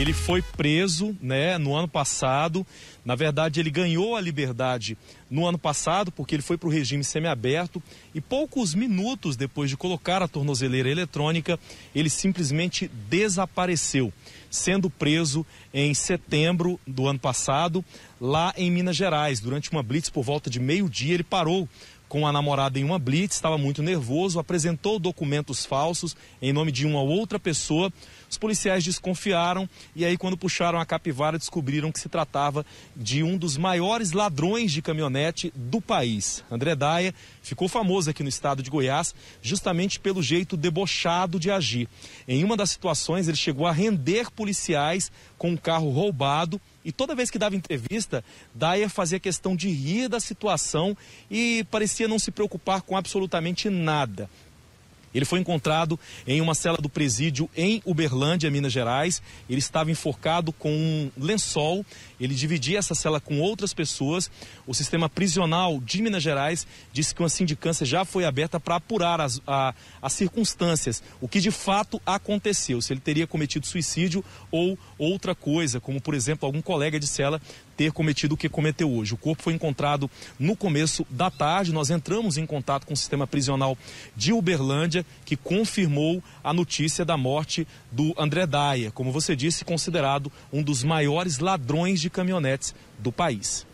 ele foi preso, né, no ano passado. Na verdade, ele ganhou a liberdade no ano passado, porque ele foi para o regime semiaberto e poucos minutos depois de colocar a tornozeleira eletrônica, ele simplesmente desapareceu, sendo preso em setembro do ano passado, lá em Minas Gerais. Durante uma blitz por volta de meio-dia, ele parou com a namorada em uma blitz, estava muito nervoso, apresentou documentos falsos em nome de uma outra pessoa. Os policiais desconfiaram e aí quando puxaram a capivara descobriram que se tratava de um dos maiores ladrões de caminhonete do país. André Daia ficou famoso aqui no estado de Goiás justamente pelo jeito debochado de agir. Em uma das situações ele chegou a render policiais com um carro roubado e toda vez que dava entrevista, Dyer fazia questão de rir da situação e parecia não se preocupar com absolutamente nada. Ele foi encontrado em uma cela do presídio em Uberlândia, Minas Gerais. Ele estava enforcado com um lençol. Ele dividia essa cela com outras pessoas. O sistema prisional de Minas Gerais disse que uma sindicância já foi aberta para apurar as, a, as circunstâncias, o que de fato aconteceu, se ele teria cometido suicídio ou outra coisa, como por exemplo algum colega de cela ter cometido o que cometeu hoje. O corpo foi encontrado no começo da tarde. Nós entramos em contato com o sistema prisional de Uberlândia que confirmou a notícia da morte do André Daia, como você disse, considerado um dos maiores ladrões de caminhonetes do país.